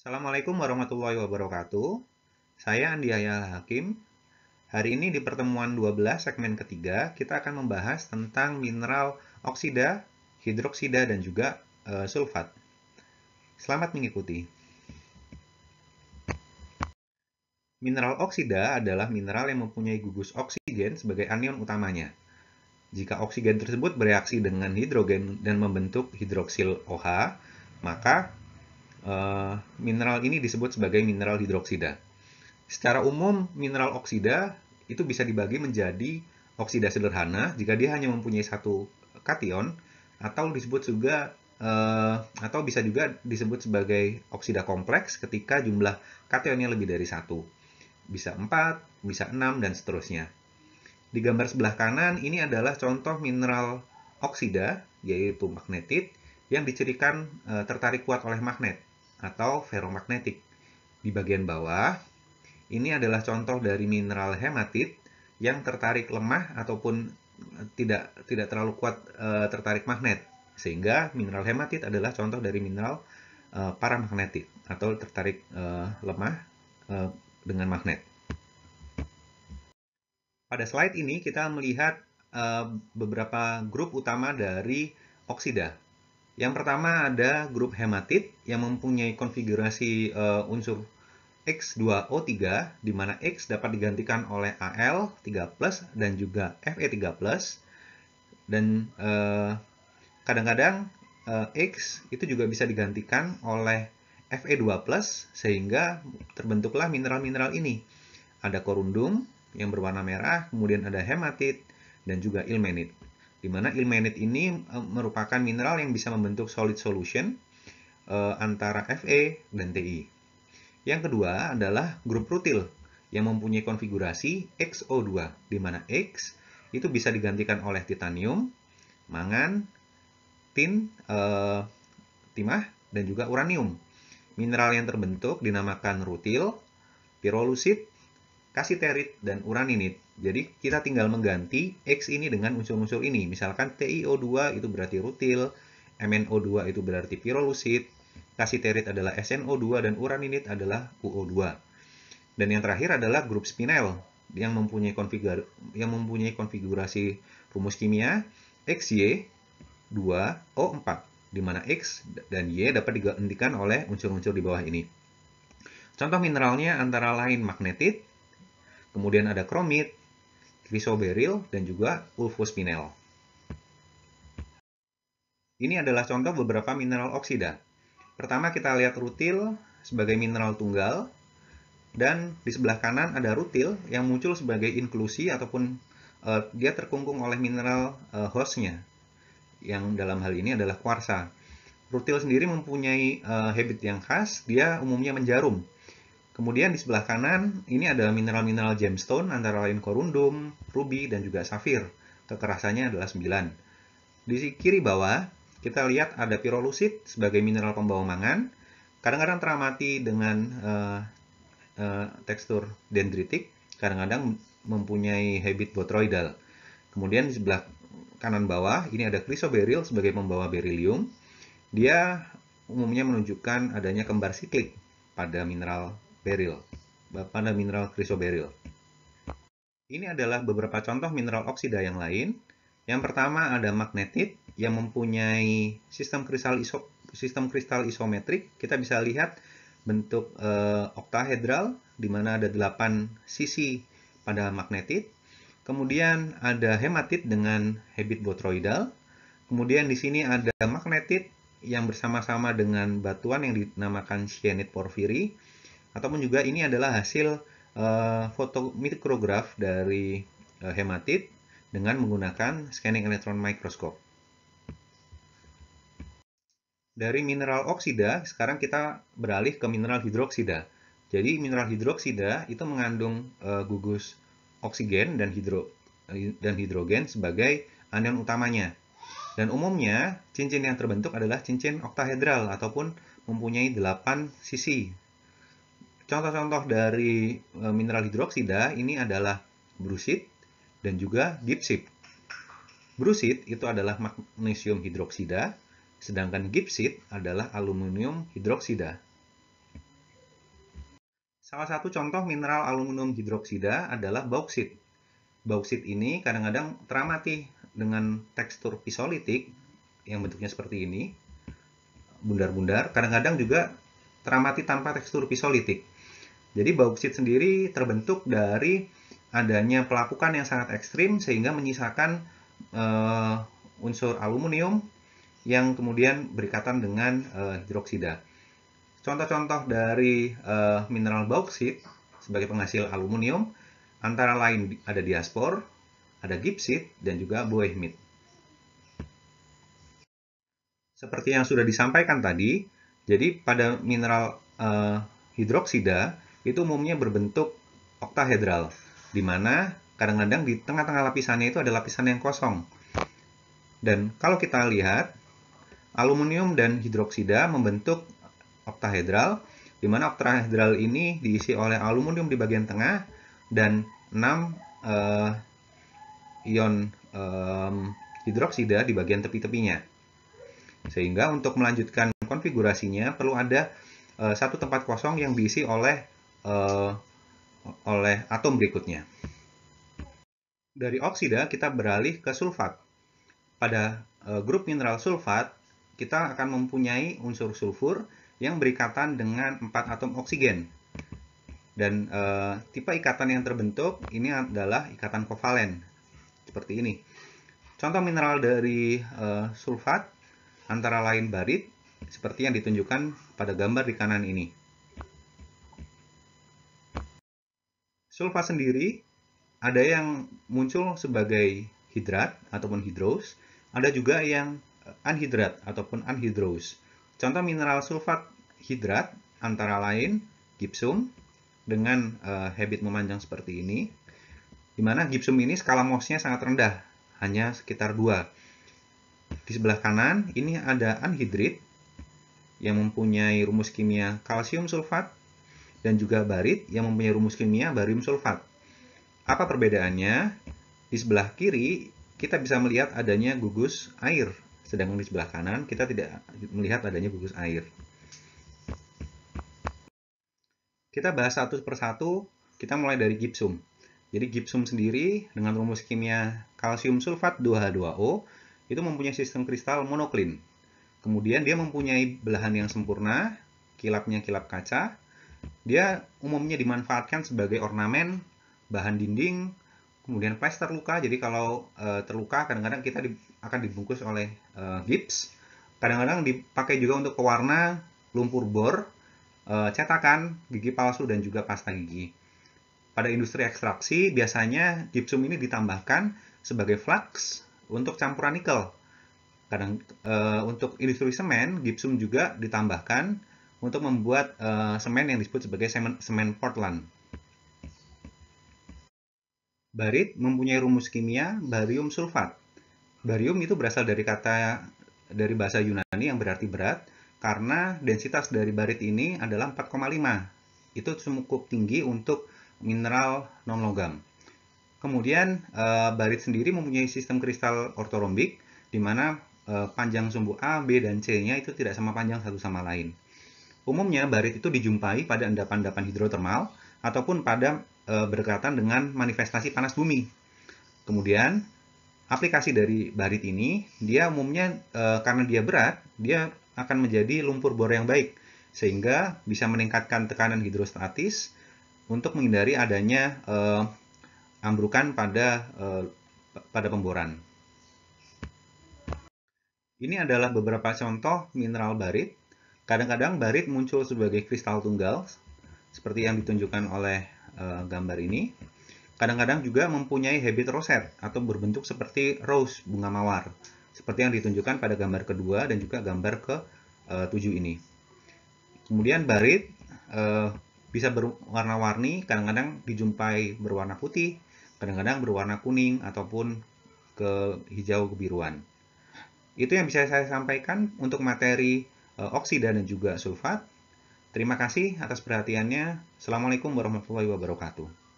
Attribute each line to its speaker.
Speaker 1: Assalamualaikum warahmatullahi wabarakatuh. Saya Andi Ayal Hakim. Hari ini di pertemuan 12 segmen ketiga, kita akan membahas tentang mineral oksida, hidroksida, dan juga e, sulfat. Selamat mengikuti. Mineral oksida adalah mineral yang mempunyai gugus oksigen sebagai anion utamanya. Jika oksigen tersebut bereaksi dengan hidrogen dan membentuk hidroksil OH, maka Eh, mineral ini disebut sebagai mineral hidroksida. Secara umum, mineral oksida itu bisa dibagi menjadi oksida sederhana jika dia hanya mempunyai satu kation atau disebut juga uh, atau bisa juga disebut sebagai oksida kompleks ketika jumlah kationnya lebih dari satu. Bisa 4, bisa 6, dan seterusnya. Di gambar sebelah kanan ini adalah contoh mineral oksida, yaitu magnetit, yang dicirikan e, tertarik kuat oleh magnet atau ferromagnetik. Di bagian bawah, ini adalah contoh dari mineral hematit yang tertarik lemah ataupun eh, tidak tidak terlalu kuat e, tertarik magnet. Sehingga mineral hematit adalah contoh dari mineral e, paramagnetik atau tertarik e, lemah e, dengan magnet. Pada slide ini kita melihat e, beberapa grup utama dari oksida yang pertama ada grup hematit yang mempunyai konfigurasi uh, unsur X2O3 di mana X dapat digantikan oleh Al3+ dan juga Fe3+ dan eh, kadang-kadang eh, eh, X itu juga bisa digantikan oleh Fe2+ sehingga terbentuklah mineral-mineral ini. Ada korundum yang berwarna merah, kemudian ada hematit dan juga ilmenit di mana ilmenit ini eh, merupakan mineral yang bisa membentuk solid solution eh, antara Fe dan Ti. Yang kedua adalah grup rutil yang mempunyai konfigurasi XO2, di mana X itu bisa digantikan oleh titanium, mangan, tin, eh, timah, dan juga uranium. Mineral yang terbentuk dinamakan rutil, pirolusit, kasiterit, dan uraninit. Jadi kita tinggal mengganti X ini dengan unsur-unsur ini. Misalkan TiO2 itu berarti rutil, MnO2 itu berarti pirolusit, kasiterit adalah SNO2, dan uraninit adalah UO2. Dan yang terakhir adalah grup spinel yang mempunyai, konfigur yang mempunyai konfigurasi rumus kimia XY 2O4, di mana X dan Y dapat digantikan oleh unsur-unsur di bawah ini. Contoh mineralnya antara lain magnetit, kemudian ada kromit, Chrysoberyl, dan juga ulfospinel. Ini adalah contoh beberapa mineral oksida. Pertama kita lihat rutil sebagai mineral tunggal, dan di sebelah kanan ada rutil yang muncul sebagai inklusi ataupun uh, dia terkungkung oleh mineral uh, hostnya, yang dalam hal ini adalah kuarsa. Rutil sendiri mempunyai uh, habit yang khas, dia umumnya menjarum. Kemudian di sebelah kanan ini adalah mineral-mineral gemstone antara lain korundum, ruby, dan juga safir. Kekerasannya adalah 9. Di kiri bawah kita lihat ada pirolusit sebagai mineral pembawa mangan. Kadang-kadang teramati dengan uh, uh, tekstur dendritik, kadang-kadang mempunyai habit botroidal. Kemudian di sebelah kanan bawah ini ada chrysoberyl sebagai pembawa beryllium. Dia umumnya menunjukkan adanya kembar siklik pada mineral beril pada mineral krisoberil. Ini adalah beberapa contoh mineral oksida yang lain. Yang pertama ada magnetit yang mempunyai sistem kristal iso, sistem kristal isometrik. Kita bisa lihat bentuk e, oktahedral di mana ada 8 sisi pada magnetit. Kemudian ada hematit dengan habit botroidal. Kemudian di sini ada magnetit yang bersama-sama dengan batuan yang dinamakan sienit porfiri ataupun juga ini adalah hasil uh, eh, foto mikrograf dari uh, hematit dengan menggunakan scanning electron microscope. Dari mineral oksida, sekarang kita beralih ke mineral hidroksida. Jadi mineral hidroksida itu mengandung uh, gugus oksigen dan hidro dan hidrogen sebagai anion utamanya. Dan umumnya cincin yang terbentuk adalah cincin oktahedral ataupun mempunyai 8 sisi Contoh-contoh dari e, mineral hidroksida ini adalah brucit dan juga gipsit. Brucit itu adalah magnesium hidroksida, sedangkan gipsit adalah aluminium hidroksida. Salah satu contoh mineral aluminium hidroksida adalah bauksit. Bauksit ini kadang-kadang teramati dengan tekstur pisolitik yang bentuknya seperti ini, bundar-bundar, kadang-kadang juga teramati tanpa tekstur pisolitik. Jadi bauksit sendiri terbentuk dari adanya pelapukan yang sangat ekstrim sehingga menyisakan uh, unsur aluminium yang kemudian berikatan dengan uh, hidroksida. Contoh-contoh dari uh, mineral bauksit sebagai penghasil aluminium antara lain ada diaspor, ada gipsit, dan juga boehmit. Seperti yang sudah disampaikan tadi, jadi pada mineral uh, hidroksida itu umumnya berbentuk oktahedral, di mana kadang-kadang di tengah-tengah lapisannya itu ada lapisan yang kosong. Dan kalau kita lihat, aluminium dan hidroksida membentuk oktahedral, di mana oktahedral ini diisi oleh aluminium di bagian tengah dan 6 uh, eh, ion um, hidroksida di bagian tepi-tepinya. Sehingga untuk melanjutkan konfigurasinya perlu ada uh, satu tempat kosong yang diisi oleh uh, oleh atom berikutnya. Dari oksida kita beralih ke sulfat. Pada uh, grup mineral sulfat, kita akan mempunyai unsur sulfur yang berikatan dengan 4 atom oksigen. Dan e, tipe ikatan yang terbentuk ini adalah ikatan kovalen, seperti ini. Contoh mineral dari e, sulfat antara lain barit, seperti yang ditunjukkan pada gambar di kanan ini. Sulfa sendiri ada yang muncul sebagai hidrat ataupun hidros, ada juga yang anhidrat ataupun anhidros. Contoh mineral sulfat hidrat antara lain gipsum dengan uh, habit memanjang seperti ini, di mana gipsum ini skala mosnya sangat rendah, hanya sekitar 2. Di sebelah kanan ini ada anhidrit yang mempunyai rumus kimia kalsium sulfat dan juga barit yang mempunyai rumus kimia barium sulfat. Apa perbedaannya? Di sebelah kiri kita bisa melihat adanya gugus air, sedangkan di sebelah kanan kita tidak melihat adanya gugus air. Kita bahas satu persatu, kita mulai dari gipsum. Jadi gipsum sendiri dengan rumus kimia kalsium sulfat 2H2O itu mempunyai sistem kristal monoklin. Kemudian dia mempunyai belahan yang sempurna, kilapnya kilap kaca, dia umumnya dimanfaatkan sebagai ornamen, bahan dinding, kemudian plester luka. Jadi kalau e, terluka kadang-kadang kita di, akan dibungkus oleh e, gips. Kadang-kadang dipakai juga untuk pewarna lumpur bor, e, cetakan, gigi palsu dan juga pasta gigi. Pada industri ekstraksi biasanya gipsum ini ditambahkan sebagai flux untuk campuran nikel. Kadang e, untuk industri semen gipsum juga ditambahkan untuk membuat uh, semen yang disebut sebagai semen, semen Portland. Barit mempunyai rumus kimia barium sulfat. Barium itu berasal dari kata dari bahasa Yunani yang berarti berat karena densitas dari barit ini adalah 4,5. Itu cukup tinggi untuk mineral non logam. Kemudian eh, barit sendiri mempunyai sistem kristal ortorombik di mana eh, panjang sumbu A, B, dan C-nya itu tidak sama panjang satu sama lain. Umumnya barit itu dijumpai pada endapan-endapan hidrotermal ataupun pada e, berdekatan dengan manifestasi panas bumi. Kemudian aplikasi dari barit ini dia umumnya e, karena dia berat dia akan menjadi lumpur bor yang baik sehingga bisa meningkatkan tekanan hidrostatis untuk menghindari adanya e, ambrukan pada e, pada pemboran. Ini adalah beberapa contoh mineral barit Kadang-kadang barit muncul sebagai kristal tunggal, seperti yang ditunjukkan oleh e, gambar ini. Kadang-kadang juga mempunyai habit roset atau berbentuk seperti rose bunga mawar, seperti yang ditunjukkan pada gambar kedua dan juga gambar ke e, eh, 7 ini. Kemudian barit e, bisa berwarna-warni, kadang-kadang dijumpai berwarna putih, kadang-kadang berwarna kuning ataupun ke hijau kebiruan. Itu yang bisa saya sampaikan untuk materi Eh, oksida dan juga sulfat. Terima kasih atas perhatiannya. Assalamualaikum warahmatullahi wabarakatuh.